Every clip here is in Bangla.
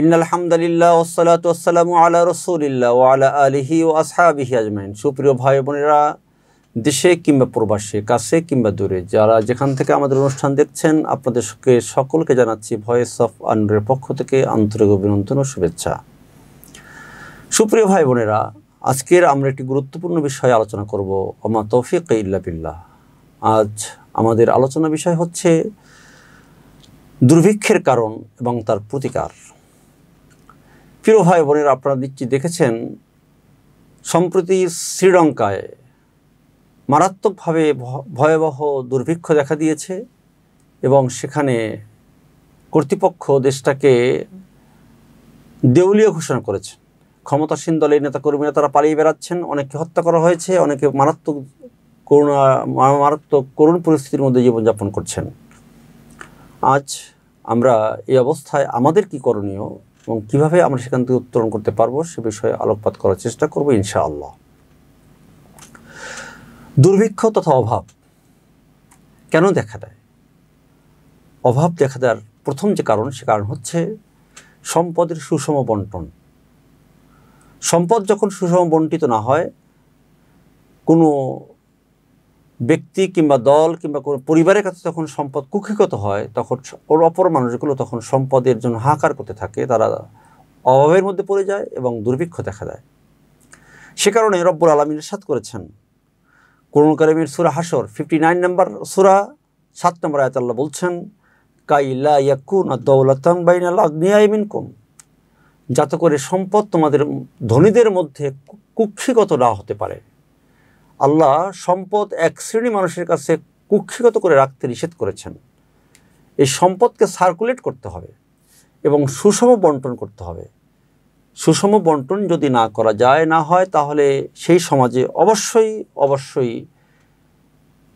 ইন্নালহামদালিল্লাহ ওসালাত ওসালাম আল্লাহ রসুলিল্লাহ ও আলা আলিহি ও আসহাবিহি আজমাইন সুপ্রিয় ভাই বোনেরা দেশে কিংবা প্রবাসে কাছে কিংবা দূরে যারা যেখান থেকে আমাদের অনুষ্ঠান দেখছেন আপনাদেরকে সকলকে জানাচ্ছি ভয়েস অফ আনরের পক্ষ থেকে আন্তরিক অভিনন্দন ও শুভেচ্ছা সুপ্রিয় ভাই বোনেরা আজকের আমরা একটি গুরুত্বপূর্ণ বিষয়ে আলোচনা করব আমা তৌফিক ইল্লা বিল্লাহ আজ আমাদের আলোচনা বিষয় হচ্ছে দুর্ভিক্ষের কারণ এবং তার প্রতিকার প্রিয় ভাই বোনেরা আপনারা দিচ্ছি দেখেছেন সম্প্রতি শ্রীলঙ্কায় মারাত্মকভাবে ভয়াবহ দুর্ভিক্ষ দেখা দিয়েছে এবং সেখানে কর্তৃপক্ষ দেশটাকে দেউলীয় ঘোষণা করেছে ক্ষমতাসীন দলের নেতাকর্মীরা তারা পালিয়ে বেড়াচ্ছেন অনেকে হত্যা করা হয়েছে অনেকে মারাত্মক করুণা মারাত্মক করুণ পরিস্থিতির মধ্যে জীবনযাপন করছেন আজ আমরা এই অবস্থায় আমাদের কি করণীয় এবং কীভাবে আমরা সেখান থেকে উত্তোলন করতে পারবো সে বিষয়ে আলোকপাত করার চেষ্টা করবো ইনশাআল্লাহ দুর্ভিক্ষ তথা অভাব কেন দেখা দেয় অভাব দেখা দেওয়ার প্রথম যে কারণ সে কারণ হচ্ছে সম্পদের সুষম বন্টন সম্পদ যখন সুষম বন্টিত না হয় কোনো ব্যক্তি কিংবা দল কিংবা কোনো পরিবারের কাছে যখন সম্পদ কুক্ষিগত হয় তখন ওর অপর মানুষগুলো তখন সম্পদের জন্য হাহাকার করতে থাকে তারা অভাবের মধ্যে পড়ে যায় এবং দুর্ভিক্ষ দেখা দেয় সে কারণে রব্বুর আলমিন সাত করেছেন করুণ করিমের সুরা হাসর ফিফটি নাইন নম্বর সুরা সাত নম্বর আয়তাল্লাহ বলছেন কাইলা ইয়াকুন দৌলতান বাইনা লাগনিয়া মিনকুম যাতে করে সম্পদ তোমাদের ধনীদের মধ্যে কুক্ষিগত না হতে পারে আল্লাহ সম্পদ এক শ্রেণী মানুষের কাছে কুক্ষিগত করে রাখতে নিষেধ করেছেন এই সম্পদকে সার্কুলেট করতে হবে এবং সুষম বন্টন করতে হবে সুষম বন্টন যদি না করা যায় না হয় তাহলে সেই সমাজে অবশ্যই অবশ্যই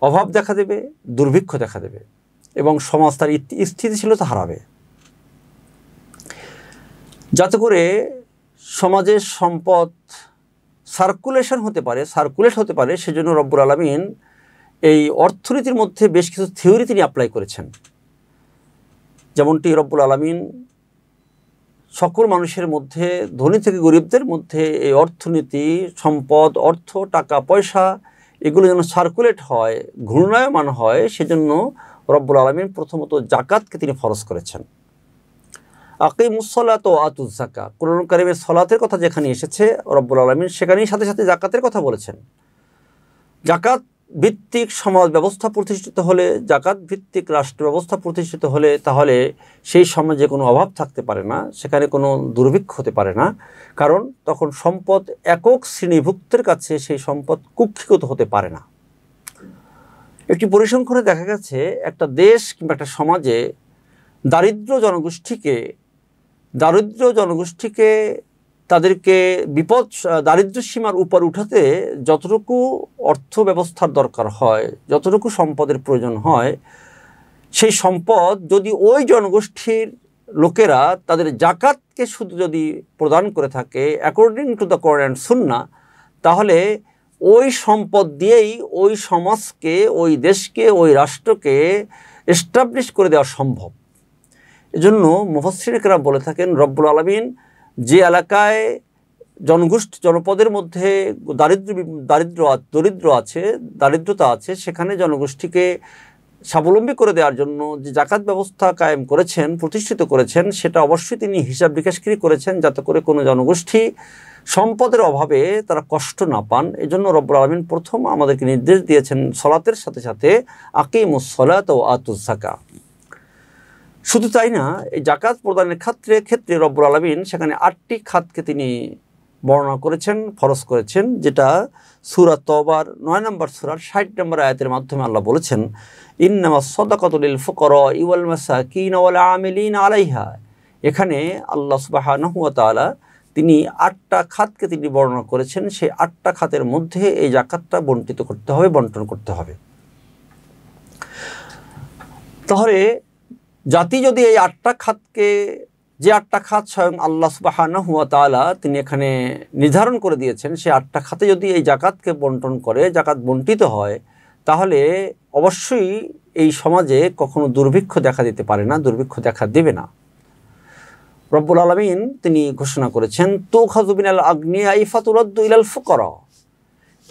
অভাব দেখা দেবে দুর্ভিক্ষ দেখা দেবে এবং সমাজ তার স্থিতিশীলতা হারাবে যাতে করে সমাজের সম্পদ সার্কুলেশন হতে পারে সার্কুলেট হতে পারে সেজন্য রব্বুর আলমিন এই অর্থনীতির মধ্যে বেশ কিছু থিওরি তিনি অ্যাপ্লাই করেছেন যেমনটি রব্বুল আলমিন সকল মানুষের মধ্যে ধনী থেকে গরিবদের মধ্যে এই অর্থনীতি সম্পদ অর্থ টাকা পয়সা এগুলো যেন সার্কুলেট হয় ঘূর্ণায়মান হয় সেজন্য রব্বুল আলমিন প্রথমত জাকাতকে তিনি ফরস করেছেন আকিমুসলাত ও আতুল জাকা কোরআন কারিমের সলাতের কথা যেখানে এসেছে রব্বুল আলমিন সেখানেই সাথে সাথে জাকাতের কথা বলেছেন জাকাত ভিত্তিক সমাজ ব্যবস্থা প্রতিষ্ঠিত হলে জাকাত ভিত্তিক রাষ্ট্র ব্যবস্থা প্রতিষ্ঠিত হলে তাহলে সেই সমাজে কোনো অভাব থাকতে পারে না সেখানে কোনো দুর্ভিক্ষ হতে পারে না কারণ তখন সম্পদ একক শ্রেণীভুক্তের কাছে সেই সম্পদ কুক্ষিগত হতে পারে না একটি পরিসংখ্যানে দেখা গেছে একটা দেশ কিংবা একটা সমাজে দারিদ্র জনগোষ্ঠীকে দারিদ্র জনগোষ্ঠীকে তাদেরকে বিপদ দারিদ্র সীমার উপর উঠাতে যতটুকু অর্থ ব্যবস্থার দরকার হয় যতটুকু সম্পদের প্রয়োজন হয় সেই সম্পদ যদি ওই জনগোষ্ঠীর লোকেরা তাদের জাকাতকে শুধু যদি প্রদান করে থাকে অ্যাকর্ডিং টু দ্য অ্যান্ড সুন্না তাহলে ওই সম্পদ দিয়েই ওই সমাজকে ওই দেশকে ওই রাষ্ট্রকে এস্টাবলিশ করে দেওয়া সম্ভব এজন্য মুফসিরিকরা বলে থাকেন রব্বুল আলমিন যে এলাকায় জনগোষ্ঠী জনপদের মধ্যে দারিদ্র দারিদ্র দরিদ্র আছে দারিদ্রতা আছে সেখানে জনগোষ্ঠীকে স্বাবলম্বী করে দেওয়ার জন্য যে জাকাত ব্যবস্থা কায়েম করেছেন প্রতিষ্ঠিত করেছেন সেটা অবশ্যই তিনি হিসাব বিকাশকারী করেছেন যাতে করে কোনো জনগোষ্ঠী সম্পদের অভাবে তারা কষ্ট না পান এজন্য রব্বুল আলমিন প্রথম আমাদেরকে নির্দেশ দিয়েছেন সলাতের সাথে সাথে সলাত ও আতুসাকা শুধু তাই না এই জাকাত প্রদানের ক্ষেত্রে ক্ষেত্রে রব্বুল আলমিন সেখানে আটটি খাতকে তিনি বর্ণনা করেছেন ফরস করেছেন যেটা সুরা তবার নয় নম্বর সুরার ষাট নম্বর আয়াতের মাধ্যমে আল্লাহ বলেছেন ইনামা সদাকতুল ফকর ইউল মাসা কিন আমিলিন আলাইহা এখানে আল্লাহ সুবাহ তিনি আটটা খাতকে তিনি বর্ণনা করেছেন সেই আটটা খাতের মধ্যে এই জাকাতটা বন্টিত করতে হবে বন্টন করতে হবে তাহলে জাতি যদি এই আটটা খাতকে যে আটটা খাত স্বয়ং আল্লাহ সুবাহানা হুয়া তালা তিনি এখানে নির্ধারণ করে দিয়েছেন সে আটটা খাতে যদি এই জাকাতকে বন্টন করে জাকাত বন্টিত হয় তাহলে অবশ্যই এই সমাজে কখনো দুর্ভিক্ষ দেখা দিতে পারে না দুর্ভিক্ষ দেখা দেবে না রব্বুল আলমিন তিনি ঘোষণা করেছেন তো খাজুবিন আল আইফাতুল ইফাতুরদ্দ ইলাল ফুকর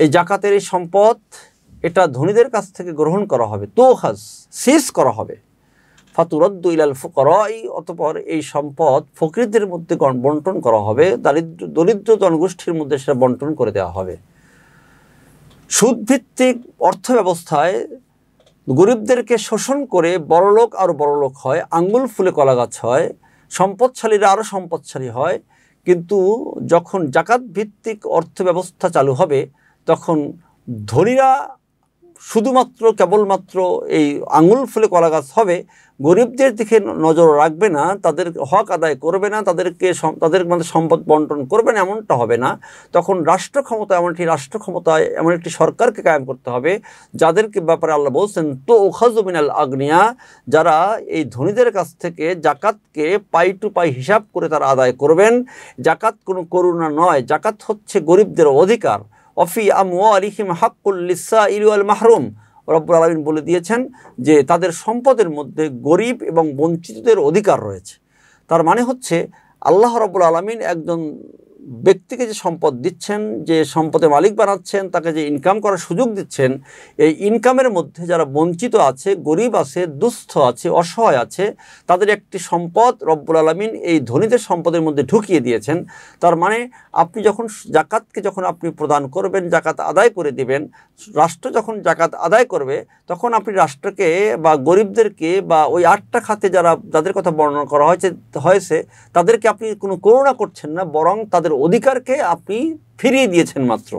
এই জাকাতের এই সম্পদ এটা ধনীদের কাছ থেকে গ্রহণ করা হবে তো খাজ শেষ করা হবে ফাতুরদ্দ ইলাল ফুকরাই অতপর এই সম্পদ ফকৃতদের মধ্যে বন্টন করা হবে দারিদ্র দরিদ্র জনগোষ্ঠীর মধ্যে সেটা বন্টন করে দেওয়া হবে সুদভিত্তিক অর্থ ব্যবস্থায় গরিবদেরকে শোষণ করে বড়লোক আর বড়লোক হয় আঙ্গুল ফুলে কলা গাছ হয় সম্পদশালীরা আরও সম্পদশালী হয় কিন্তু যখন জাকাত ভিত্তিক অর্থ ব্যবস্থা চালু হবে তখন ধনীরা শুধুমাত্র কেবলমাত্র এই আঙুল ফুলে কলা গাছ হবে গরিবদের দিকে নজর রাখবে না তাদের হক আদায় করবে না তাদেরকে তাদের মধ্যে সম্পদ বন্টন করবে না এমনটা হবে না তখন রাষ্ট্র ক্ষমতা এমন একটি রাষ্ট্র ক্ষমতা এমন একটি সরকারকে কায়েম করতে হবে যাদেরকে ব্যাপারে আল্লাহ বলছেন তো ওখাজমিনাল আগ্নিয়া যারা এই ধনীদের কাছ থেকে জাকাতকে পাই টু পাই হিসাব করে তারা আদায় করবেন জাকাত কোনো করুণা নয় জাকাত হচ্ছে গরিবদের অধিকার অফি আমিম হাক্কুল্লিসা ইলুয়াল মাহরুম রব্বুল আলমিন বলে দিয়েছেন যে তাদের সম্পদের মধ্যে গরিব এবং বঞ্চিতদের অধিকার রয়েছে তার মানে হচ্ছে আল্লাহ রব্বুল আলমিন একজন ব্যক্তিকে যে সম্পদ দিচ্ছেন যে সম্পদে মালিক বানাচ্ছেন তাকে যে ইনকাম করার সুযোগ দিচ্ছেন এই ইনকামের মধ্যে যারা বঞ্চিত আছে গরিব আছে দুস্থ আছে অসহায় আছে তাদের একটি সম্পদ রব্বুল আলমিন এই ধনীদের সম্পদের মধ্যে ঢুকিয়ে দিয়েছেন তার মানে আপনি যখন জাকাতকে যখন আপনি প্রদান করবেন জাকাত আদায় করে দিবেন রাষ্ট্র যখন জাকাত আদায় করবে তখন আপনি রাষ্ট্রকে বা গরিবদেরকে বা ওই আটটা খাতে যারা যাদের কথা বর্ণনা করা হয়েছে হয়েছে তাদেরকে আপনি কোনো করুণা করছেন না বরং তাদের তাদের অধিকারকে আপনি ফিরিয়ে দিয়েছেন মাত্র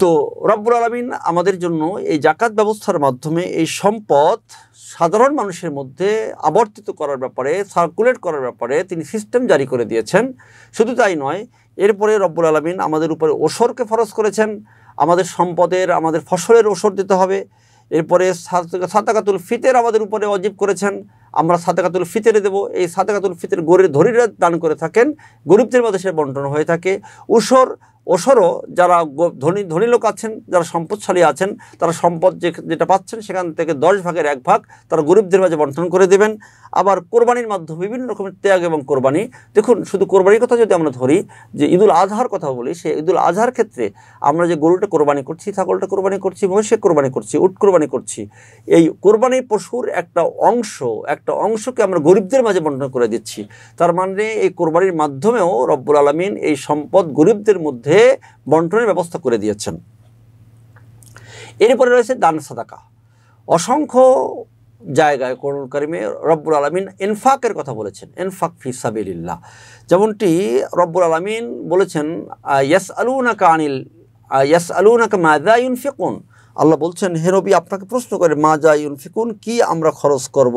তো রব্বুল আলমিন আমাদের জন্য এই জাকাত ব্যবস্থার মাধ্যমে এই সম্পদ সাধারণ মানুষের মধ্যে আবর্তিত করার ব্যাপারে সার্কুলেট করার ব্যাপারে তিনি সিস্টেম জারি করে দিয়েছেন শুধু তাই নয় এরপরে রব্বুল আলমিন আমাদের উপরে ওসরকে ফরজ করেছেন আমাদের সম্পদের আমাদের ফসলের ওসর দিতে হবে এরপরে সাতাকাতুল ফিতের আমাদের উপরে অজীব করেছেন আমরা সাদেকাতুল ফিতরে দেব এই সাদেকাতুল ফিতের গরিব ধরিরা দান করে থাকেন গরিবদের মধ্যে সে বন্টন হয়ে থাকে উসর ওসরও যারা ধনী ধনী লোক আছেন যারা সম্পদশালী আছেন তারা সম্পদ যে যেটা পাচ্ছেন সেখান থেকে দশ ভাগের এক ভাগ তারা গরিবদের মাঝে বন্টন করে দেবেন আবার কোরবানির মাধ্যমে বিভিন্ন রকমের ত্যাগ এবং কোরবানি দেখুন শুধু কোরবানির কথা যদি আমরা ধরি যে ঈদুল আজহার কথা বলি সে ঈদুল আজহার ক্ষেত্রে আমরা যে গরুটা কোরবানি করছি ছাগলটা কোরবানি করছি মহিষে কোরবানি করছি উট কোরবানি করছি এই কোরবানি পশুর একটা অংশ এক একটা অংশকে আমরা গরিবদের মাঝে বন্টন করে দিচ্ছি তার মানে এই কোরবানির মাধ্যমেও রব্বুল আলমিন এই সম্পদ গরিবদের মধ্যে বন্টনের ব্যবস্থা করে দিয়েছেন এরপরে রয়েছে দান সাদাকা অসংখ্য জায়গায় করুন কারিমে রব্বুল আলমিন এনফাকের কথা বলেছেন এনফাক ফি সাবিল্লা যেমনটি রব্বুল আলমিন বলেছেন ইয়াস আলুনাকা আনিল ইয়াস কা মাদা ইউনফিকুন আল্লাহ বলছেন হেরবি আপনাকে প্রশ্ন করে মা যা ইউনফিকুন কী আমরা খরচ করব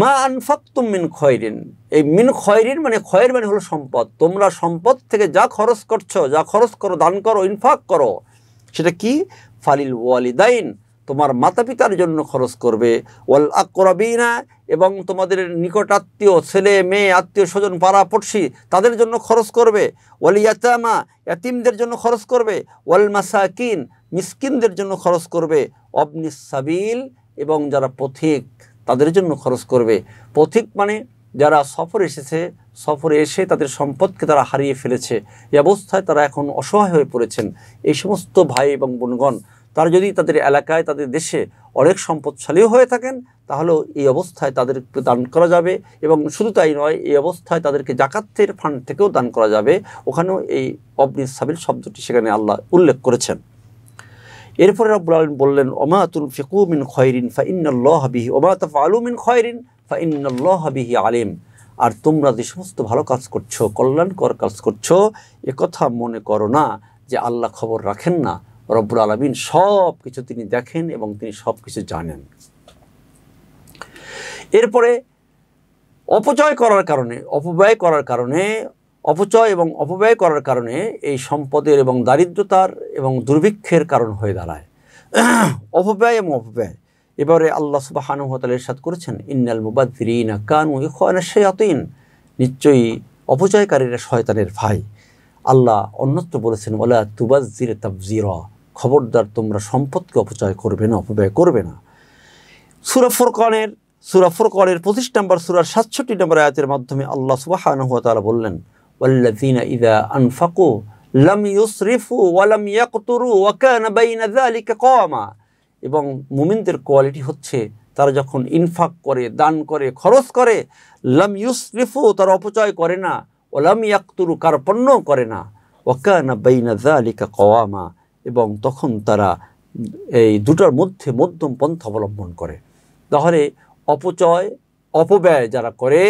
মা আনফাক্তুম মিন খয়রিন এই মিন খয়রিন মানে খয়ের মানে হলো সম্পদ তোমরা সম্পদ থেকে যা খরচ করছো যা খরচ করো দান করো ইনফাক করো সেটা কি ফালিল ওয়ালিদাইন তোমার মাতা পিতার জন্য খরচ করবে ওয়াল আকরাবিনা এবং তোমাদের নিকট আত্মীয় ছেলে মেয়ে আত্মীয় স্বজন পাড়া পড়শি তাদের জন্য খরচ করবে ওয়াল ইয়াতামা ইয়াতিমদের জন্য খরচ করবে ওয়াল মাসাকিন মিসকিনদের জন্য খরচ করবে অবনিস সাবিল এবং যারা পথিক তাদের জন্য খরচ করবে পথিক মানে যারা সফর এসেছে সফরে এসে তাদের সম্পদকে তারা হারিয়ে ফেলেছে এই অবস্থায় তারা এখন অসহায় হয়ে পড়েছেন এই সমস্ত ভাই এবং বোনগণ তারা যদি তাদের এলাকায় তাদের দেশে অনেক সম্পদশালীও হয়ে থাকেন তাহলেও এই অবস্থায় তাদের দান করা যাবে এবং শুধু তাই নয় এই অবস্থায় তাদেরকে জাকাতের ফান্ড থেকেও দান করা যাবে ওখানেও এই অবনি সাবিল শব্দটি সেখানে আল্লাহ উল্লেখ করেছেন এরপরে রব্বুল আলম বললেন ওমা তুল ফিকুমিন খয়রিন ফা ইন্নল্লাহ বিহি ওমা আলুমিন খয়রিন ফা ইন্নল্লাহ বিহি আলিম আর তোমরা যে সমস্ত ভালো কাজ করছো কল্যাণকর কাজ করছো কথা মনে করো না যে আল্লাহ খবর রাখেন না রব্বুল আলমিন সব কিছু তিনি দেখেন এবং তিনি সব কিছু জানেন এরপরে অপচয় করার কারণে অপব্যয় করার কারণে অপচয় এবং অপব্যয় করার কারণে এই সম্পদের এবং দারিদ্রতার এবং দুর্ভিক্ষের কারণ হয়ে দাঁড়ায় অপব্যয় এবং অপব্যয় এবারে আল্লাহ সুবাহানুহতাল এরশাদ করেছেন ইন্নাল মুবাদ্দিন কানু ইখানা শেয়াতিন নিশ্চয়ই অপচয়কারীরা শয়তানের ভাই আল্লাহ অন্যত্র বলেছেন ওলা তুবাজির তাবজির খবরদার তোমরা সম্পদকে অপচয় করবে না অপব্যয় করবে না সুরাফর কনের সুরাফর কনের পঁচিশ নম্বর সুরার সাতষট্টি নম্বর আয়াতের মাধ্যমে আল্লাহ সুবাহানুহতালা বললেন والذين إذا أنفقوا লাম ইউসরিফু ওয়ালাম ইয়াকতুরু ওয়াকানা বাইনা যালিকা কওয়ামা এবং মুমিনদের কোয়ালিটি হচ্ছে তারা যখন ইনফাক করে দান করে খরচ করে লাম ইউসরিফু তারা অপচয় করে না ওলাম ইয়াকতুরু পণ্য করে না ওয়াকানা বাইনা আলিকা কওয়ামা এবং তখন তারা এই দুটার মধ্যে মধ্যম পন্থা অবলম্বন করে তাহলে অপচয় অপব্যয় যারা করে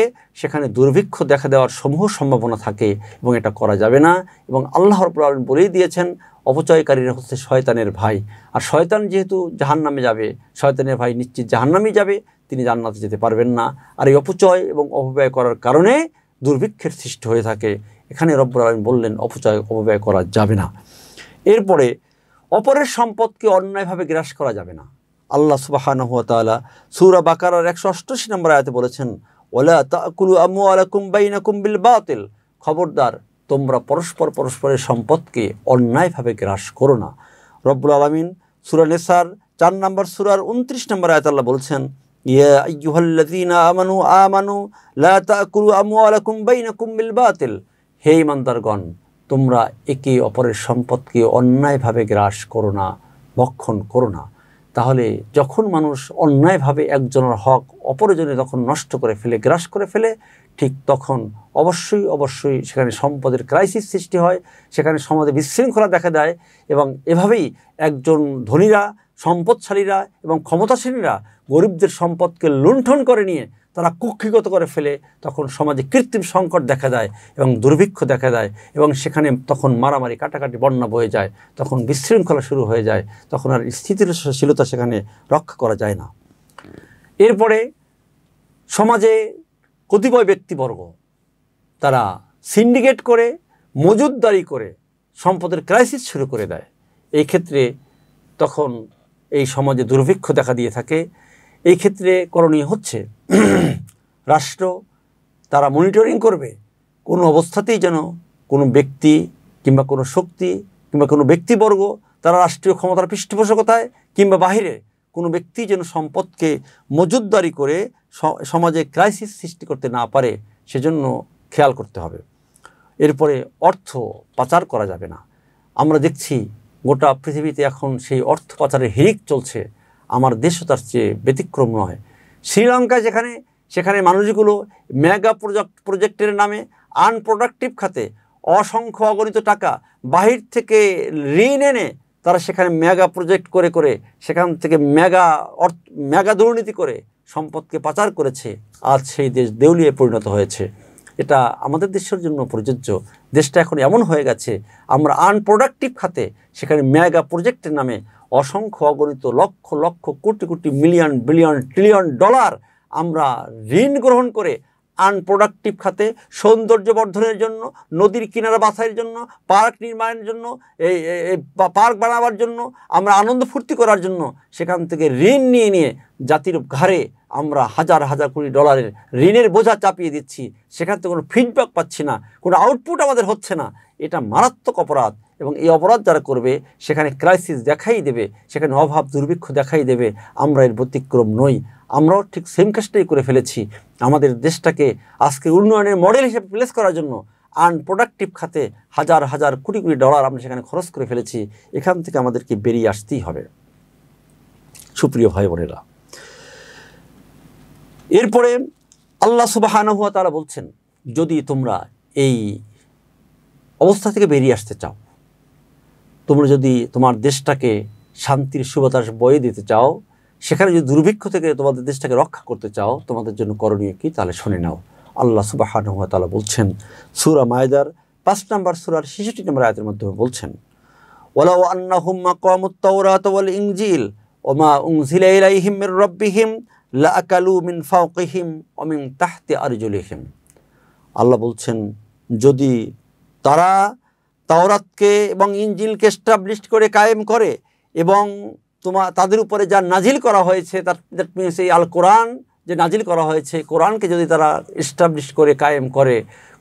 সেখানে দুর্ভিক্ষ দেখা দেওয়ার সমূহ সম্ভাবনা থাকে এবং এটা করা যাবে না এবং আল্লাহর প্রবলেম বলেই দিয়েছেন অপচয়কারীরা হচ্ছে শয়তানের ভাই আর শয়তান যেহেতু জাহান নামে যাবে শয়তানের ভাই নিশ্চিত জাহান নামেই যাবে তিনি জান্নাতে যেতে পারবেন না আর এই অপচয় এবং অপব্যয় করার কারণে দুর্ভিক্ষের সৃষ্টি হয়ে থাকে এখানে রব্বর আলম বললেন অপচয় অপব্যয় করা যাবে না এরপরে অপরের সম্পদকে অন্যায়ভাবে গ্রাস করা যাবে না আল্লাহ সুবাহান সুবাহানহতালা সুরা বাকারার একশো অষ্টআশি নম্বর আয়তে বলেছেন ওলা তাকুলু আমু আলা বাইনা কুম্বিল বাতিল খবরদার তোমরা পরস্পর পরস্পরের সম্পদকে অন্যায়ভাবে গ্রাস করো না রব্বুল আলমিন সুরা নেসার চার নম্বর সুরার উনত্রিশ নম্বর আয়াত আল্লাহ বলছেন আমানু আমানু লা বাতিল হে ইমানদারগণ তোমরা একে অপরের সম্পদকে অন্যায়ভাবে গ্রাস করো না ভক্ষণ করো না তাহলে যখন মানুষ অন্যায়ভাবে একজনের হক অপরজনে তখন নষ্ট করে ফেলে গ্রাস করে ফেলে ঠিক তখন অবশ্যই অবশ্যই সেখানে সম্পদের ক্রাইসিস সৃষ্টি হয় সেখানে সমাজে বিশৃঙ্খলা দেখা দেয় এবং এভাবেই একজন ধনীরা সম্পদশালীরা এবং ক্ষমতাসীনীরা গরিবদের সম্পদকে লুণ্ঠন করে নিয়ে তারা কুক্ষিগত করে ফেলে তখন সমাজে কৃত্রিম সংকট দেখা দেয় এবং দুর্ভিক্ষ দেখা দেয় এবং সেখানে তখন মারামারি কাটাকাটি বন্যা বয়ে যায় তখন বিশৃঙ্খলা শুরু হয়ে যায় তখন আর স্থিতিশীলতা সেখানে রক্ষা করা যায় না এরপরে সমাজে কতিপয় ব্যক্তিবর্গ তারা সিন্ডিকেট করে মজুদদারি করে সম্পদের ক্রাইসিস শুরু করে দেয় এই ক্ষেত্রে তখন এই সমাজে দুর্ভিক্ষ দেখা দিয়ে থাকে এই ক্ষেত্রে করণীয় হচ্ছে রাষ্ট্র তারা মনিটরিং করবে কোনো অবস্থাতেই যেন কোনো ব্যক্তি কিংবা কোনো শক্তি কিংবা কোনো ব্যক্তিবর্গ তারা রাষ্ট্রীয় ক্ষমতার পৃষ্ঠপোষকতায় কিংবা বাহিরে কোনো ব্যক্তি যেন সম্পদকে মজুদদারি করে সমাজে ক্রাইসিস সৃষ্টি করতে না পারে সেজন্য খেয়াল করতে হবে এরপরে অর্থ পাচার করা যাবে না আমরা দেখছি গোটা পৃথিবীতে এখন সেই অর্থ পাচারের হিরিক চলছে আমার দেশও তার চেয়ে ব্যতিক্রম নয় শ্রীলঙ্কায় যেখানে সেখানে মানুষগুলো মেগা প্রজেক্ট প্রজেক্টের নামে আনপ্রোডাক্টিভ খাতে অসংখ্য অগণিত টাকা বাহির থেকে ঋণ এনে তারা সেখানে মেগা প্রজেক্ট করে করে সেখান থেকে মেগা অর্থ মেগা দুর্নীতি করে সম্পদকে পাচার করেছে আজ সেই দেশ দেউলিয়ে পরিণত হয়েছে এটা আমাদের দেশের জন্য প্রযোজ্য দেশটা এখন এমন হয়ে গেছে আমরা আনপ্রোডাক্টিভ খাতে সেখানে মেগা প্রজেক্টের নামে অসংখ্য অগণিত লক্ষ লক্ষ কোটি কোটি মিলিয়ন বিলিয়ন ট্রিলিয়ন ডলার আমরা ঋণ গ্রহণ করে আনপ্রোডাক্টিভ খাতে সৌন্দর্য বর্ধনের জন্য নদীর কিনারা বাছাইয়ের জন্য পার্ক নির্মাণের জন্য এই পার্ক বানাবার জন্য আমরা আনন্দ ফুর্তি করার জন্য সেখান থেকে ঋণ নিয়ে নিয়ে জাতির ঘাড়ে আমরা হাজার হাজার কোটি ডলারের ঋণের বোঝা চাপিয়ে দিচ্ছি সেখান থেকে কোনো ফিডব্যাক পাচ্ছি না কোনো আউটপুট আমাদের হচ্ছে না এটা মারাত্মক অপরাধ এবং এই অপরাধ যারা করবে সেখানে ক্রাইসিস দেখাই দেবে সেখানে অভাব দুর্ভিক্ষ দেখাই দেবে আমরা এর ব্যতিক্রম নই আমরাও ঠিক সেম কাজটাই করে ফেলেছি আমাদের দেশটাকে আজকে উন্নয়নের মডেল হিসেবে প্লেস করার জন্য আনপ্রোডাক্টিভ খাতে হাজার হাজার কোটি কোটি ডলার আমরা সেখানে খরচ করে ফেলেছি এখান থেকে আমাদেরকে বেরিয়ে আসতেই হবে সুপ্রিয় ভাই বোনেরা এরপরে আল্লাহ সুবাহানহুয়া তারা বলছেন যদি তোমরা এই অবস্থা থেকে বেরিয়ে আসতে চাও তোমরা যদি তোমার দেশটাকে শান্তির সুবাতাস বয়ে দিতে চাও সেখানে যদি দুর্ভিক্ষ থেকে তোমাদের দেশটাকে রক্ষা করতে চাও তোমাদের জন্য করণীয় কি তাহলে শুনে নাও আল্লাহ সুবাহান তালা বলছেন সুরা মায়দার পাঁচ নাম্বার সুরার শিশুটি নম্বর আয়তের মাধ্যমে বলছেন ওলা ও আন্না হুম্মা কমুত্তাউরাত ওয়াল ইংজিল ওমা উংজিলা ইলাইহিম মির রব্বিহিম লা আকালু মিন ফাওকিহিম ও মিন তাহতি আরজুলিহিম আল্লাহ বলছেন যদি তারা তাওরাতকে এবং ইঞ্জিলকে স্টাবলিশ করে কায়েম করে এবং তোমা তাদের উপরে যা নাজিল করা হয়েছে তার দ্যাট মিনস এই আল কোরআন যে নাজিল করা হয়েছে কোরআনকে যদি তারা স্টাবলিশ করে কায়েম করে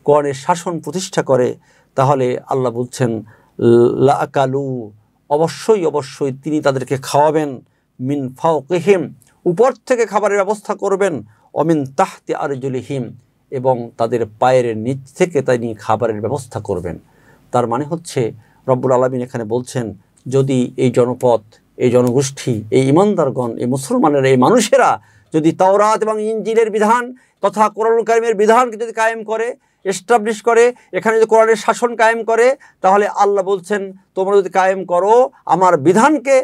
কোরআনের শাসন প্রতিষ্ঠা করে তাহলে আল্লাহ বলছেন লাকালু অবশ্যই অবশ্যই তিনি তাদেরকে খাওয়াবেন মিন ফাও কেহিম উপর থেকে খাবারের ব্যবস্থা করবেন অমিন তাহতে আরজুলিহিম এবং তাদের পায়ের নিচ থেকে তিনি খাবারের ব্যবস্থা করবেন তার মানে হচ্ছে রব্বুল আলমিন এখানে বলছেন যদি এই জনপথ এই জনগোষ্ঠী এই ইমানদারগণ এই মুসলমানেরা এই মানুষেরা যদি তাওরাত এবং ইঞ্জিনের বিধান তথা কোরআন কারিমের বিধানকে যদি কায়েম করে এস্টাবলিশ করে এখানে যদি কোরআনের শাসন কায়েম করে তাহলে আল্লাহ বলছেন তোমরা যদি কায়েম করো আমার বিধানকে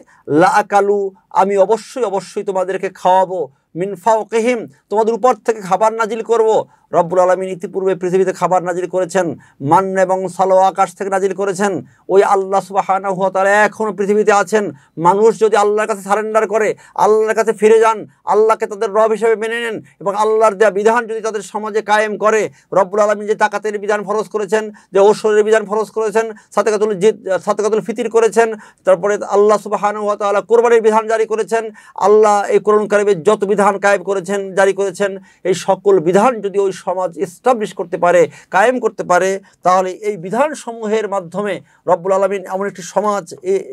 লাকালু আমি অবশ্যই অবশ্যই তোমাদেরকে খাওয়াবো মিনফাও কেহিম তোমাদের উপর থেকে খাবার নাজিল করব রব্বুল আলমিন ইতিপূর্বে পৃথিবীতে খাবার নাজির করেছেন মান এবং সালো আকাশ থেকে নাজির করেছেন ওই আল্লাহ সুবাহানা হুয়া তারা এখনও পৃথিবীতে আছেন মানুষ যদি আল্লাহর কাছে সারেন্ডার করে আল্লাহর কাছে ফিরে যান আল্লাহকে তাদের রব হিসেবে মেনে নেন এবং আল্লাহর দেওয়া বিধান যদি তাদের সমাজে কায়েম করে রব্বুল আলমিন যে তাকাতের বিধান ফরজ করেছেন যে ঐশ্বরের বিধান ফরজ করেছেন সাতেকাতুল জিত সাতেকাতুল ফিতির করেছেন তারপরে আল্লাহ সুবাহানা হুয়া তালা কোরবানির বিধান জারি করেছেন আল্লাহ এই করুন কারিবের যত বিধান কায়েম করেছেন জারি করেছেন এই সকল বিধান যদি ওই সমাজ এস্টাবলিশ করতে পারে কায়েম করতে পারে তাহলে এই বিধানসমূহের মাধ্যমে রব্বুল আলমিন এমন একটি সমাজ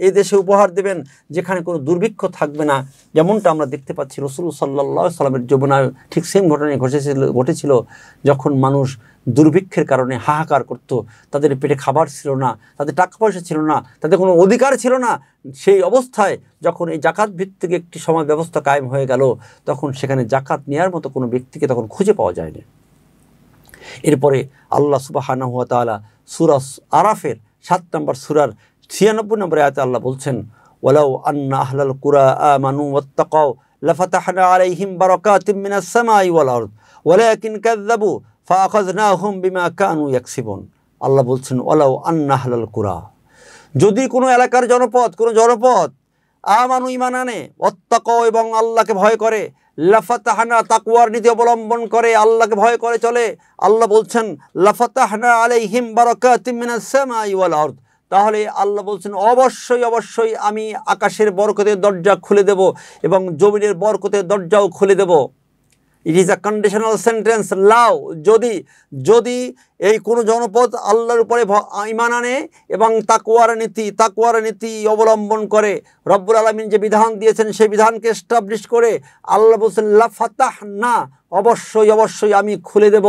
এ দেশে উপহার দেবেন যেখানে কোনো দুর্ভিক্ষ থাকবে না যেমনটা আমরা দেখতে পাচ্ছি রসুল সাল্লাহ সাল্লামের যৌবনায় ঠিক সেম ঘটনায় ঘটেছিল ঘটেছিল যখন মানুষ দুর্ভিক্ষের কারণে হাহাকার করত তাদের পেটে খাবার ছিল না তাদের টাকা পয়সা ছিল না তাদের কোনো অধিকার ছিল না সেই অবস্থায় যখন এই জাকাত ভিত্তিক একটি সমাজ ব্যবস্থা কায়েম হয়ে গেল তখন সেখানে জাকাত নেওয়ার মতো কোনো ব্যক্তিকে তখন খুঁজে পাওয়া যায়নি এরপরে আল্লাহ সুবাহানা হুয়া তালা সুরা আরাফের সাত নম্বর সুরার ছিয়ানব্বই নম্বরে আয়তে আল্লাহ বলছেন ওলাউ আন্না আহলাল কুরা আমানু ওত্তাকাও লাফাতাহনা আলাইহিম বারাকাতিম মিনাস সামাই ওয়াল আরদ ফাখজ না হুম বিমা কানু ইয়াকসিবুন আল্লাহ বলছেন ওলাউ আন্না আহলাল কুরা যদি কোনো এলাকার জনপদ কোনো জনপদ আমানু ইমান আনে অত্যাক এবং আল্লাহকে ভয় করে লাফাতাহানা তাকুয়ার নীতি অবলম্বন করে আল্লাহকে ভয় করে চলে আল্লাহ বলছেন লাফাতাহানা আলে হিম অর্থ তাহলে আল্লাহ বলছেন অবশ্যই অবশ্যই আমি আকাশের বরকতের দরজা খুলে দেব এবং জমিনের বরকতের দরজাও খুলে দেব it is a conditional sentence লাও যদি যদি এই কোনো জনপদ আল্লাহর উপরে ইমান আনে এবং তাকুয়ার নীতি তাকুয়ার নীতি অবলম্বন করে রব্বুল আলমিন যে বিধান দিয়েছেন সেই বিধানকে এস্টাবলিশ করে আল্লাহ বলছেন লাফাতাহ না অবশ্যই অবশ্যই আমি খুলে দেব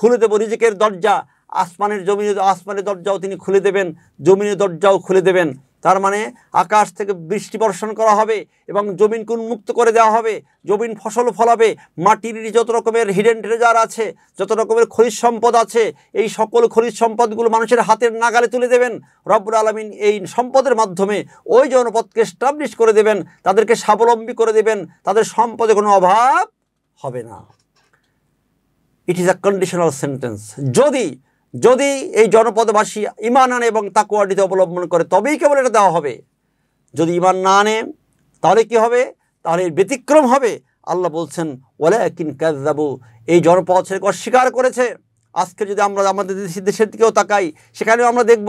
খুলে দেব রিজিকের দরজা আসমানের জমিনের আসমানের দরজাও তিনি খুলে দেবেন জমিনের দরজাও খুলে দেবেন তার মানে আকাশ থেকে বৃষ্টি বর্ষণ করা হবে এবং জমিনকে উন্মুক্ত করে দেওয়া হবে জমিন ফসল ফলাবে মাটির যত রকমের হিডেন ট্রেজার আছে যত রকমের খনিজ সম্পদ আছে এই সকল খনিজ সম্পদগুলো মানুষের হাতের নাগালে তুলে দেবেন রব্বুর আলমিন এই সম্পদের মাধ্যমে ওই জনপদকে স্টাবলিশ করে দেবেন তাদেরকে স্বাবলম্বী করে দেবেন তাদের সম্পদে কোনো অভাব হবে না it is a conditional sentence যদি যদি এই জনপদবাসী ইমান আনে এবং তাকুয়াডিতে অবলম্বন করে তবেই কেবল এটা দেওয়া হবে যদি ইমান না আনে তাহলে কি হবে তাহলে এর ব্যতিক্রম হবে আল্লাহ বলছেন ওয়ালাকিন কাজাবু এই জনপদ সেটাকে অস্বীকার করেছে আজকে যদি আমরা আমাদের দেশের দিকেও তাকাই সেখানেও আমরা দেখব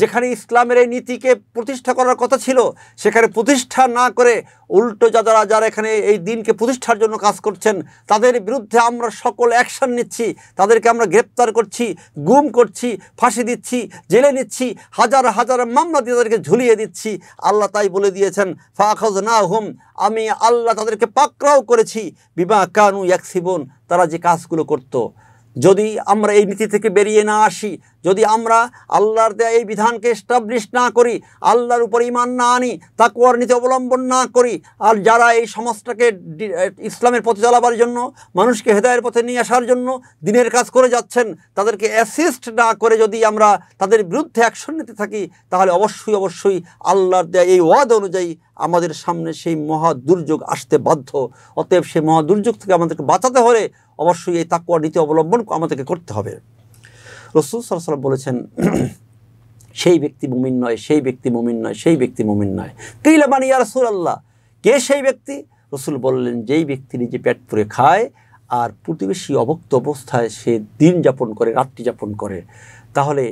যেখানে ইসলামের এই নীতিকে প্রতিষ্ঠা করার কথা ছিল সেখানে প্রতিষ্ঠা না করে উল্টো যারা যারা এখানে এই দিনকে প্রতিষ্ঠার জন্য কাজ করছেন তাদের বিরুদ্ধে আমরা সকল অ্যাকশন নিচ্ছি তাদেরকে আমরা গ্রেপ্তার করছি গুম করছি ফাঁসি দিচ্ছি জেলে নিচ্ছি হাজার হাজার মামলা দিয়ে তাদেরকে ঝুলিয়ে দিচ্ছি আল্লাহ তাই বলে দিয়েছেন ফাখজ না হুম আমি আল্লাহ তাদেরকে পাকড়াও করেছি বিবাহ কানু এক তারা যে কাজগুলো করতো যদি আমরা এই নীতি থেকে বেরিয়ে না আসি যদি আমরা আল্লাহর দেয়া এই বিধানকে স্টাবলিশ না করি আল্লাহর উপর ইমান না আনি তাকুয়ার নীতি অবলম্বন না করি আর যারা এই সমাজটাকে ইসলামের পথে চালাবার জন্য মানুষকে হেদায়ের পথে নিয়ে আসার জন্য দিনের কাজ করে যাচ্ছেন তাদেরকে অ্যাসিস্ট না করে যদি আমরা তাদের বিরুদ্ধে অ্যাকশন নিতে থাকি তাহলে অবশ্যই অবশ্যই আল্লাহর দেয়া এই ওয়াদ অনুযায়ী আমাদের সামনে সেই মহা দুর্যোগ আসতে বাধ্য অতএব সেই মহা দুর্যোগ থেকে আমাদেরকে বাঁচাতে হলে অবশ্যই এই তাকুয়া নীতি অবলম্বন আমাদেরকে করতে হবে রসুল সাল্লাম বলেছেন সেই ব্যক্তি মুমিন নয় সেই ব্যক্তি মুমিন নয় সেই ব্যক্তি মুমিন নয় কেইলা মানি ইয়া রসুল আল্লাহ কে সেই ব্যক্তি রসুল বললেন যেই ব্যক্তি নিজে পেট পুরে খায় আর প্রতিবেশী অবক্ত অবস্থায় সে দিন যাপন করে রাত্রি যাপন করে তাহলে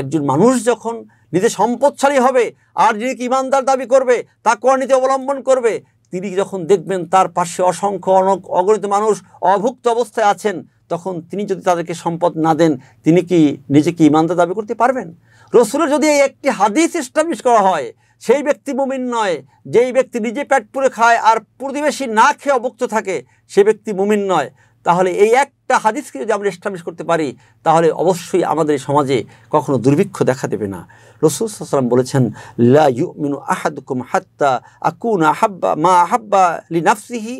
একজন মানুষ যখন নিজে সম্পদশালী হবে আর যিনি ইমানদার দাবি করবে তা করণীতি অবলম্বন করবে তিনি যখন দেখবেন তার পাশে অসংখ্য অনক অগণিত মানুষ অভুক্ত অবস্থায় আছেন তখন তিনি যদি তাদেরকে সম্পদ না দেন তিনি কি নিজেকে ইমানদার দাবি করতে পারবেন রসুলের যদি এই একটি হাদিস এস্টাবলিশ করা হয় সেই ব্যক্তি মুমিন নয় যেই ব্যক্তি নিজে প্যাট পুরে খায় আর প্রতিবেশী না খেয়ে অভুক্ত থাকে সে ব্যক্তি মুমিন নয় তাহলে এই একটা হাদিসকে যদি আমরা এস্টাবলিশ করতে পারি তাহলে অবশ্যই আমাদের সমাজে কখনো দুর্ভিক্ষ দেখা দেবে না রসুল সাল্লাম বলেছেন লা ইউমিনু আহাদুকুম হাত্তা আকুন আহাব্বা মা আহাব্বা লি নাফসিহি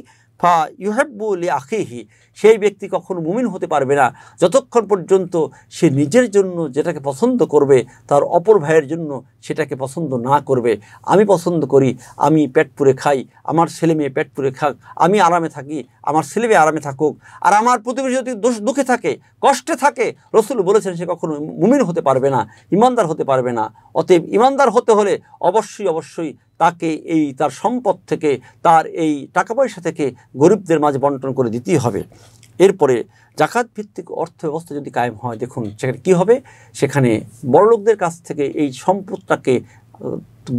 ফা ইউহেব্বু লি আখেহি সেই ব্যক্তি কখনো মুমিন হতে পারবে না যতক্ষণ পর্যন্ত সে নিজের জন্য যেটাকে পছন্দ করবে তার অপর ভাইয়ের জন্য সেটাকে পছন্দ না করবে আমি পছন্দ করি আমি পেট পুরে খাই আমার ছেলে মেয়ে পেট পুরে খাক আমি আরামে থাকি আমার ছেলে মেয়ে আরামে থাকুক আর আমার প্রতিবেশী যদি দোষ দুঃখে থাকে কষ্টে থাকে রসুল বলেছেন সে কখনো মুমিন হতে পারবে না ইমানদার হতে পারবে না অতএব ইমানদার হতে হলে অবশ্যই অবশ্যই তাকে এই তার সম্পদ থেকে তার এই টাকা পয়সা থেকে গরিবদের মাঝে বন্টন করে দিতেই হবে এরপরে জাকাত ভিত্তিক অর্থ ব্যবস্থা যদি কায়েম হয় দেখুন সেখানে কী হবে সেখানে বড়লোকদের কাছ থেকে এই সম্পদটাকে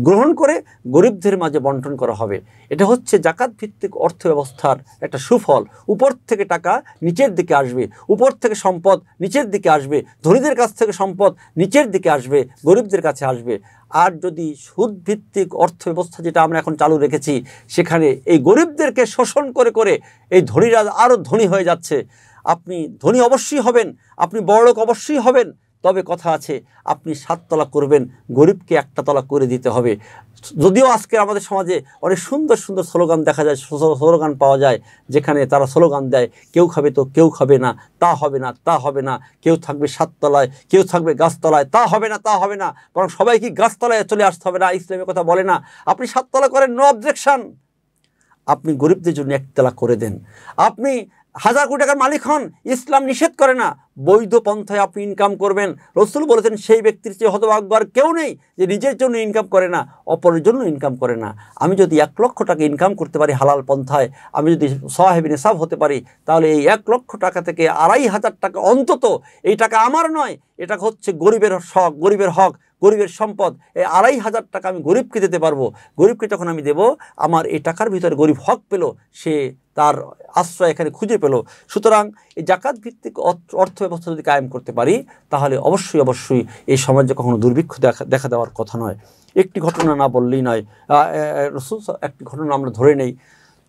গ্রহণ করে গরিবদের মাঝে বন্টন করা হবে এটা হচ্ছে জাকাত ভিত্তিক অর্থ ব্যবস্থার একটা সুফল উপর থেকে টাকা নিচের দিকে আসবে উপর থেকে সম্পদ নিচের দিকে আসবে ধনীদের কাছ থেকে সম্পদ নিচের দিকে আসবে গরিবদের কাছে আসবে আর যদি সুদ ভিত্তিক অর্থ ব্যবস্থা যেটা আমরা এখন চালু রেখেছি সেখানে এই গরিবদেরকে শোষণ করে করে এই ধনীরা আরও ধনী হয়ে যাচ্ছে আপনি ধনী অবশ্যই হবেন আপনি বড়লোক অবশ্যই হবেন তবে কথা আছে আপনি সাততলা করবেন গরিবকে একটা তলা করে দিতে হবে যদিও আজকে আমাদের সমাজে অনেক সুন্দর সুন্দর স্লোগান দেখা যায় স্লোগান পাওয়া যায় যেখানে তারা স্লোগান দেয় কেউ খাবে তো কেউ খাবে না তা হবে না তা হবে না কেউ থাকবে সাততলায় কেউ থাকবে গাছতলায় তা হবে না তা হবে না বরং সবাই কি গাছতলায় চলে আসতে হবে না ইসলামের কথা বলে না আপনি সাততলা করেন নো অবজেকশান আপনি গরিবদের জন্য একতলা করে দেন আপনি হাজার কোটি টাকার মালিক হন ইসলাম নিষেধ করে না বৈধ পন্থায় আপনি ইনকাম করবেন রসুল বলেছেন সেই ব্যক্তির চেয়ে হতভাগ্য আর কেউ নেই যে নিজের জন্য ইনকাম করে না অপরের জন্য ইনকাম করে না আমি যদি এক লক্ষ টাকা ইনকাম করতে পারি হালাল পন্থায় আমি যদি সাহেব নিসাব হতে পারি তাহলে এই এক লক্ষ টাকা থেকে আড়াই হাজার টাকা অন্তত এই টাকা আমার নয় এটা হচ্ছে গরিবের হক গরিবের হক গরিবের সম্পদ এই আড়াই হাজার টাকা আমি গরিবকে দিতে পারবো গরিবকে যখন আমি দেব আমার এই টাকার ভিতরে গরিব হক পেল সে তার আশ্রয় এখানে খুঁজে পেল সুতরাং এই জাকাত ভিত্তিক অর্থ ব্যবস্থা যদি কায়েম করতে পারি তাহলে অবশ্যই অবশ্যই এই সমাজে কখনো দুর্ভিক্ষ দেখা দেখা দেওয়ার কথা নয় একটি ঘটনা না বললেই নয় একটি ঘটনা আমরা ধরে নেই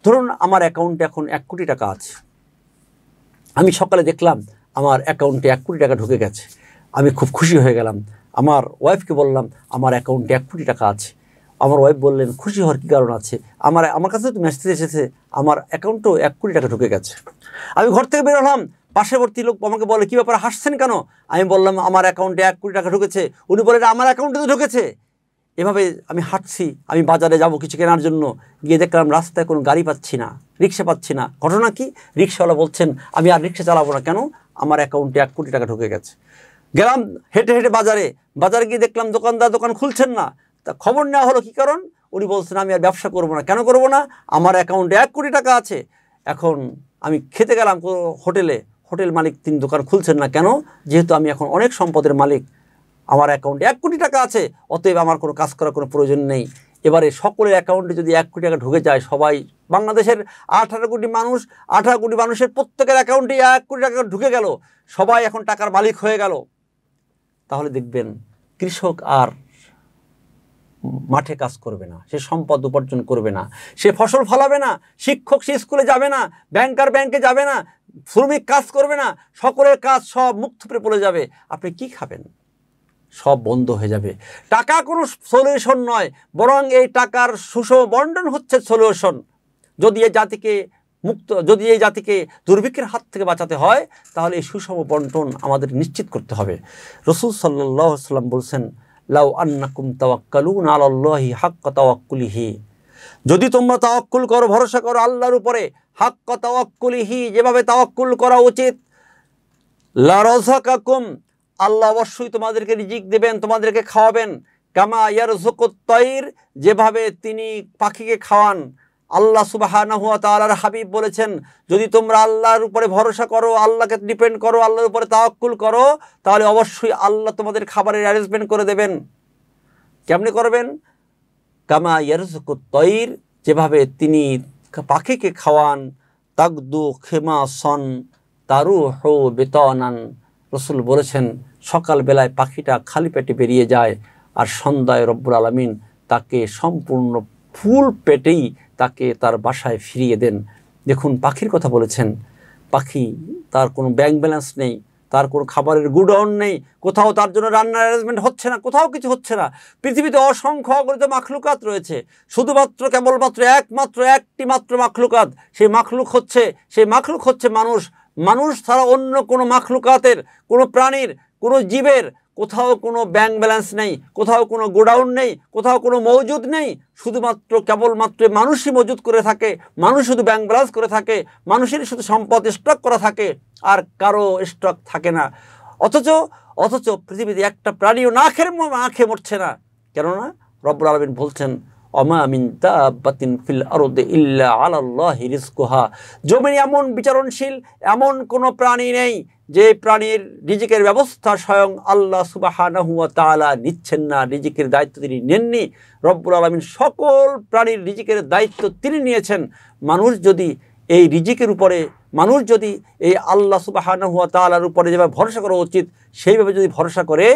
ধরুন আমার অ্যাকাউন্টে এখন এক কোটি টাকা আছে আমি সকালে দেখলাম আমার অ্যাকাউন্টে এক কোটি টাকা ঢুকে গেছে আমি খুব খুশি হয়ে গেলাম আমার ওয়াইফকে বললাম আমার অ্যাকাউন্টে এক কোটি টাকা আছে আমার ওয়াইফ বললেন খুশি হওয়ার কী কারণ আছে আমার আমার কাছে তো মেসেজ এসেছে আমার অ্যাকাউন্টেও এক কোটি টাকা ঢুকে গেছে আমি ঘর থেকে বেরোলাম পার্শ্ববর্তী লোক আমাকে বলে কী ব্যাপারে হাসছেন কেন আমি বললাম আমার অ্যাকাউন্টে এক কোটি টাকা ঢুকেছে উনি বলেন আমার অ্যাকাউন্টে তো ঢুকেছে এভাবে আমি হাঁটছি আমি বাজারে যাব কিছু কেনার জন্য গিয়ে দেখলাম রাস্তায় কোনো গাড়ি পাচ্ছি না রিক্সা পাচ্ছি না ঘটনা কি রিক্সাওয়ালা বলছেন আমি আর রিক্সা চালাবো না কেন আমার অ্যাকাউন্টে এক কোটি টাকা ঢুকে গেছে গেলাম হেঁটে হেঁটে বাজারে বাজারে গিয়ে দেখলাম দোকানদার দোকান খুলছেন না তা খবর নেওয়া হলো কি কারণ উনি বলছেন আমি আর ব্যবসা করব না কেন করব না আমার অ্যাকাউন্টে এক কোটি টাকা আছে এখন আমি খেতে গেলাম হোটেলে হোটেল মালিক তিনি দোকান খুলছেন না কেন যেহেতু আমি এখন অনেক সম্পদের মালিক আমার অ্যাকাউন্টে এক কোটি টাকা আছে অতএব আমার কোনো কাজ করার কোনো প্রয়োজন নেই এবারে সকলের অ্যাকাউন্টে যদি এক কোটি টাকা ঢুকে যায় সবাই বাংলাদেশের আঠারো কোটি মানুষ আঠারো কোটি মানুষের প্রত্যেকের অ্যাকাউন্টে এক কোটি টাকা ঢুকে গেল সবাই এখন টাকার মালিক হয়ে গেল তাহলে দেখবেন কৃষক আর মাঠে কাজ করবে না সে সম্পদ উপার্জন করবে না সে ফসল ফলাবে না শিক্ষক সে স্কুলে যাবে না ব্যাংকার ব্যাংকে যাবে না শ্রমিক কাজ করবে না সকলের কাজ সব মুখ থুপড়ে পড়ে যাবে আপনি কি খাবেন সব বন্ধ হয়ে যাবে টাকা কোনো সলিউশন নয় বরং এই টাকার সুষম বন্টন হচ্ছে সলিউশন যদি এ জাতিকে মুক্ত যদি এই জাতিকে দুর্ভিক্ষের হাত থেকে বাঁচাতে হয় তাহলে এই সুষম বন্টন আমাদের নিশ্চিত করতে হবে রসুল সাল্লাহ সাল্লাম বলছেন লাউ আন্নাকুম তাওয়াক্কালুন আল্লাহি হাক্কা হি যদি তোমরা তাওয়াক্কুল করো ভরসা করো আল্লাহর উপরে হাক্কা হি যেভাবে তাওয়াক্কুল করা উচিত লারজাকাকুম আল্লাহ অবশ্যই তোমাদেরকে রিজিক দেবেন তোমাদেরকে খাওয়াবেন কামা ইয়ারজুকুত তৈর যেভাবে তিনি পাখিকে খাওয়ান আল্লাহ সুবাহ হাবিব বলেছেন যদি তোমরা আল্লাহর উপরে ভরসা করো আল্লাহকে ডিপেন্ড করো আল্লাহর উপরে তাওকুল করো তাহলে অবশ্যই আল্লাহ তোমাদের খাবারের অ্যারেঞ্জমেন্ট করে দেবেন কেমনি করবেন কামা ইয়ার তৈর যেভাবে তিনি পাখিকে খাওয়ান তাকদু খেমা সন তারু হো বেতনান রসুল বলেছেন সকালবেলায় পাখিটা খালি পেটে বেরিয়ে যায় আর সন্ধ্যায় রব্বুর আলমিন তাকে সম্পূর্ণ ফুল পেটেই তাকে তার বাসায় ফিরিয়ে দেন দেখুন পাখির কথা বলেছেন পাখি তার কোনো ব্যাংক ব্যালেন্স নেই তার কোনো খাবারের গুডাউন নেই কোথাও তার জন্য রান্নার অ্যারেঞ্জমেন্ট হচ্ছে না কোথাও কিছু হচ্ছে না পৃথিবীতে অসংখ্য অগ্রিত মাখলুকাত রয়েছে শুধুমাত্র কেবলমাত্র একমাত্র একটি মাত্র মাখলুকাত সেই মাখলুক হচ্ছে সেই মাখলুক হচ্ছে মানুষ মানুষ ছাড়া অন্য কোনো মাখলুকাতের কোনো প্রাণীর কোনো জীবের কোথাও কোনো ব্যাঙ্ক ব্যালেন্স নেই কোথাও কোনো গোডাউন নেই কোথাও কোনো মজুদ নেই শুধুমাত্র কেবলমাত্র মানুষই মজুদ করে থাকে মানুষ শুধু ব্যাঙ্ক ব্যালেন্স করে থাকে মানুষের শুধু সম্পদ স্টক করা থাকে আর কারো স্টক থাকে না অথচ অথচ পৃথিবীতে একটা প্রাণীও না খেয়ে আখে খেয়ে মরছে না কেননা রব্বুল আলমিন বলছেন অমা জমিন এমন বিচারণশীল এমন কোনো প্রাণী নেই যে প্রাণীর রিজিকের ব্যবস্থা স্বয়ং আল্লাহ সুবাহানহুয়া নিচ্ছেন না রিজিকের দায়িত্ব তিনি নেননি রব্বুল আলমিন সকল প্রাণীর রিজিকের দায়িত্ব তিনি নিয়েছেন মানুষ যদি এই রিজিকের উপরে মানুষ যদি এই আল্লাহ সুবাহানহুয়া তালার উপরে যেভাবে ভরসা করা উচিত সেইভাবে যদি ভরসা করে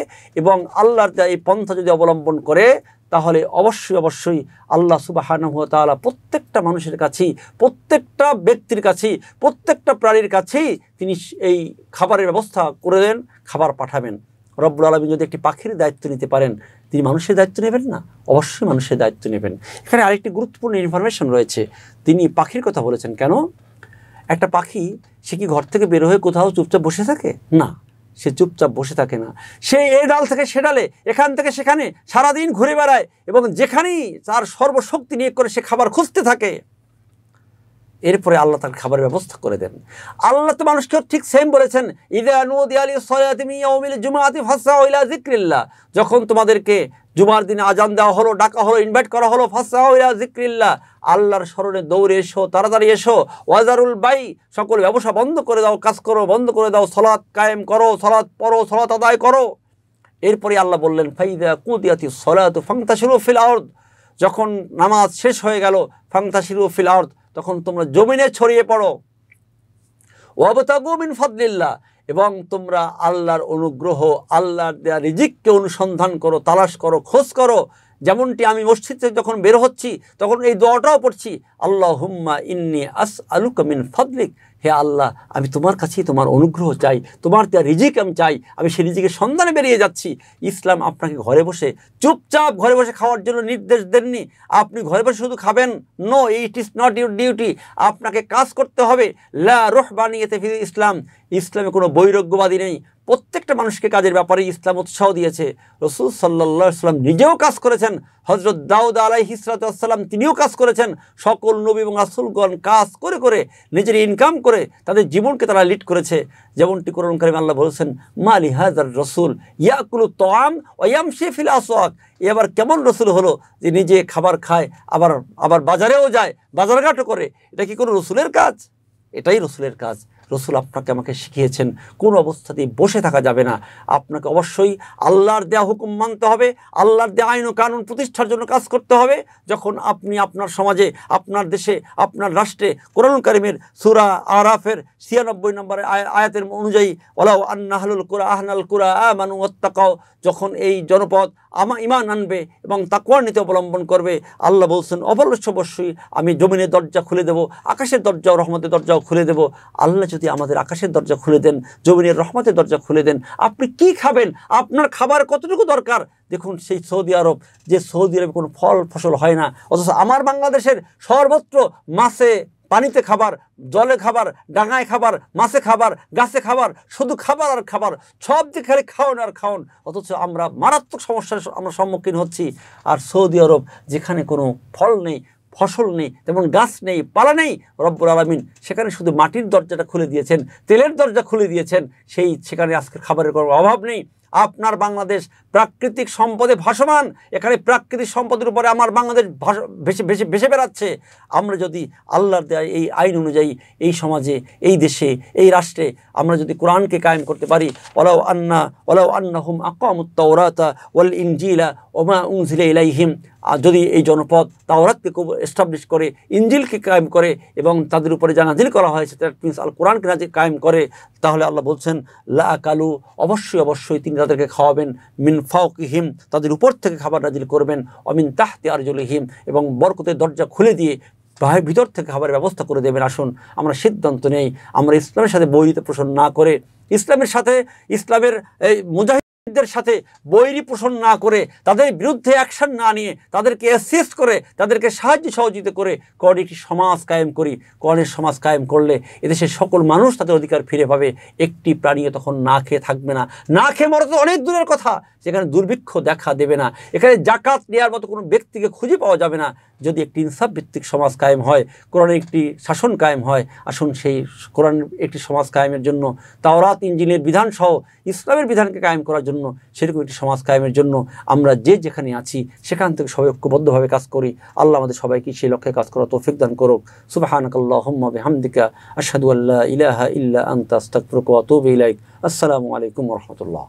এবং আল্লাহর এই পন্থা যদি অবলম্বন করে তাহলে অবশ্যই অবশ্যই আল্লাহ সুবাহানহতালা প্রত্যেকটা মানুষের কাছেই প্রত্যেকটা ব্যক্তির কাছেই প্রত্যেকটা প্রাণীর কাছেই তিনি এই খাবারের ব্যবস্থা করে দেন খাবার পাঠাবেন রব্বুল আলমী যদি একটি পাখির দায়িত্ব নিতে পারেন তিনি মানুষের দায়িত্ব নেবেন না অবশ্যই মানুষের দায়িত্ব নেবেন এখানে আরেকটি গুরুত্বপূর্ণ ইনফরমেশন রয়েছে তিনি পাখির কথা বলেছেন কেন একটা পাখি সে কি ঘর থেকে বের হয়ে কোথাও চুপচাপ বসে থাকে না সে চুপচাপ বসে থাকে না সে এ ডাল থেকে সে ডালে এখান থেকে সেখানে সারাদিন ঘুরে বেড়ায় এবং যেখানেই তার সর্বশক্তি নিয়োগ করে সে খাবার খুঁজতে থাকে এরপরে আল্লাহ তার খাবারের ব্যবস্থা করে দেন আল্লাহ তো মানুষকে ঠিক সেম বলেছেন ইদা নুদি আলী সয়াতিমিয়া জুমাতি ফাসা ওইলা জিক্রিল্লা যখন তোমাদেরকে জুমার দিনে আজান দেওয়া হলো ডাকা হলো ইনভাইট করা হলো ফাঁসাউলা আল্লাহর স্মরণে দৌড়ে এসো তাড়াতাড়ি এসো ওয়াজারুল বাই সকল ব্যবসা বন্ধ করে দাও কাজ করো বন্ধ করে দাও সলাৎ কায়েম করো সলাৎ পড়ো সলাৎ আদায় করো এরপরে আল্লাহ বললেন ফাইদা কুদিয়াতি সলাত ফাংতাশিরু ফিল আর্দ যখন নামাজ শেষ হয়ে গেল ফাংতাশিরু ফিল আর্দ তখন তোমরা জমিনে ছড়িয়ে পড়ো ওয়াবতাগু মিন ফদলিল্লা এবং তোমরা আল্লাহর অনুগ্রহ আল্লাহর দেয়া রিজিককে অনুসন্ধান করো তালাশ করো খোঁজ করো যেমনটি আমি মসজিদ থেকে যখন বের হচ্ছি তখন এই দোয়াটাও পড়ছি আল্লাহ হুম্মা ইন্নি আস আলু কমিন ফাদলিক হে আল্লাহ আমি তোমার কাছেই তোমার অনুগ্রহ চাই তোমার যা রিজিক আমি চাই আমি সেই রিজিকের সন্ধানে বেরিয়ে যাচ্ছি ইসলাম আপনাকে ঘরে বসে চুপচাপ ঘরে বসে খাওয়ার জন্য নির্দেশ দেননি আপনি ঘরে বসে শুধু খাবেন no it is not your duty আপনাকে কাজ করতে হবে লা রোহবানিয়েতে ফিরে ইসলাম ইসলামে কোনো বৈরোগ্যবাদী নেই প্রত্যেকটা মানুষকে কাজের ব্যাপারে ইসলাম উৎসাহ দিয়েছে রসুল সাল্লাহাম সাল্লাম নিজেও কাজ করেছেন হজরত দাউদ আলাই হিসরাতাম তিনিও কাজ করেছেন সকল নবী এবং আসুলগণ কাজ করে করে নিজের ইনকাম করে তাদের জীবনকে তারা লিড করেছে যেমনটি করিম আল্লাহ বলেছেন মা লিহাজার রসুল ইয়াকুলু তোয়াম ওয়াম শেফিল আসোয়াক এ আবার কেমন রসুল হলো যে নিজে খাবার খায় আবার আবার বাজারেও যায় বাজারঘাটও করে এটা কি কোনো রসুলের কাজ এটাই রসুলের কাজ রসুল আপনাকে আমাকে শিখিয়েছেন কোন অবস্থাতেই বসে থাকা যাবে না আপনাকে অবশ্যই আল্লাহর দেয়া হুকুম মানতে হবে আল্লাহর দেয়া আইন ও কানুন প্রতিষ্ঠার জন্য কাজ করতে হবে যখন আপনি আপনার সমাজে আপনার দেশে আপনার রাষ্ট্রে কোরআন করিমের সুরা আরাফের ছিয়ানব্বই নম্বরের আয়াতের অনুযায়ী ওলাউ আন্নাহালুল কুরা আহনাল কুরা মানু অত্যাকাও যখন এই জনপদ আমা ইমান আনবে এবং তাকুয়ার নীতি অবলম্বন করবে আল্লাহ বলছেন অবলস্য অবশ্যই আমি জমিনের দরজা খুলে দেব আকাশের দরজা রহমতের দরজাও খুলে দেব আল্লাহ যদি আমাদের আকাশের দরজা খুলে দেন জমিনের রহমতের দরজা খুলে দেন আপনি কি খাবেন আপনার খাবার কতটুকু দরকার দেখুন সেই সৌদি আরব যে সৌদি আরবে কোনো ফল ফসল হয় না অথচ আমার বাংলাদেশের সর্বত্র মাছে পানিতে খাবার জলে খাবার ডাঙায় খাবার মাছে খাবার গাছে খাবার শুধু খাবার আর খাবার সব দিকে খালি খাওন আর খাওয়ান অথচ আমরা মারাত্মক সমস্যার আমরা সম্মুখীন হচ্ছি আর সৌদি আরব যেখানে কোনো ফল নেই ফসল নেই তেমন গাছ নেই পালা নেই রব্বুর আলমিন সেখানে শুধু মাটির দরজাটা খুলে দিয়েছেন তেলের দরজা খুলে দিয়েছেন সেই সেখানে আজকের খাবারের কোনো অভাব নেই আপনার বাংলাদেশ প্রাকৃতিক সম্পদে ভাসমান এখানে প্রাকৃতিক সম্পদের উপরে আমার বাংলাদেশ ভেসে ভেসে ভেসে বেড়াচ্ছে আমরা যদি আল্লাহর দেয় এই আইন অনুযায়ী এই সমাজে এই দেশে এই রাষ্ট্রে আমরা যদি কোরআনকে কায়েম করতে পারি ওলাও আন্না ওলাও আন্না হুম আকামুত্তা ওরাতা ওল ইনজিলা ওমা উনজিলা ইলাইহিম আর যদি এই জনপদ তাওরাতকে এস্টাবলিশ করে ইঞ্জিলকে কায়েম করে এবং তাদের উপরে যা নাজিল করা হয় সেটা প্রিন্স আল কোরআনকে নাজিল কায়েম করে তাহলে আল্লাহ বলছেন লা কালু অবশ্যই অবশ্যই তিনি তাদেরকে খাওয়াবেন মিন ফাউকিহিম তাদের উপর থেকে খাবার নাজিল করবেন অমিন তাহতে হিম এবং বরকতের দরজা খুলে দিয়ে ভাই ভিতর থেকে খাবারের ব্যবস্থা করে দেবেন আসুন আমরা সিদ্ধান্ত নেই আমরা ইসলামের সাথে বৈরিত পোষণ না করে ইসলামের সাথে ইসলামের এই মুজাহিদ দের সাথে বৈরী পোষণ না করে তাদের বিরুদ্ধে অ্যাকশন না নিয়ে তাদেরকে অ্যাসিস্ট করে তাদেরকে সাহায্য সহযোগিতা করে কর একটি সমাজ কায়েম করি কর্ণের সমাজ কায়েম করলে এদেশের সকল মানুষ তাদের অধিকার ফিরে পাবে একটি প্রাণীও তখন না খেয়ে থাকবে না না খেয়ে মরা তো অনেক দূরের কথা যেখানে দুর্ভিক্ষ দেখা দেবে না এখানে জাকাত নেওয়ার মতো কোনো ব্যক্তিকে খুঁজে পাওয়া যাবে না যদি একটি ইনসাফ ভিত্তিক সমাজ কায়েম হয় কোরআনের একটি শাসন কায়েম হয় আসুন সেই কোরআন একটি সমাজ কায়েমের জন্য তাওরাত ইঞ্জিনের বিধানসহ ইসলামের বিধানকে কায়েম করার জন্য জন্য সেরকম একটি সমাজ কায়েমের জন্য আমরা যে যেখানে আছি সেখান থেকে সবাই ঐক্যবদ্ধভাবে কাজ করি আল্লাহ আমাদের সবাইকে সেই লক্ষ্যে কাজ করা তৌফিক দান করুক সুবাহানকাল্লাহম্মবে হামদিকা আসাদু আল্লাহ ইলাহা ইল্লা আন্তাস্তাকুক আসসালামু আলাইকুম রহমতুল্লাহ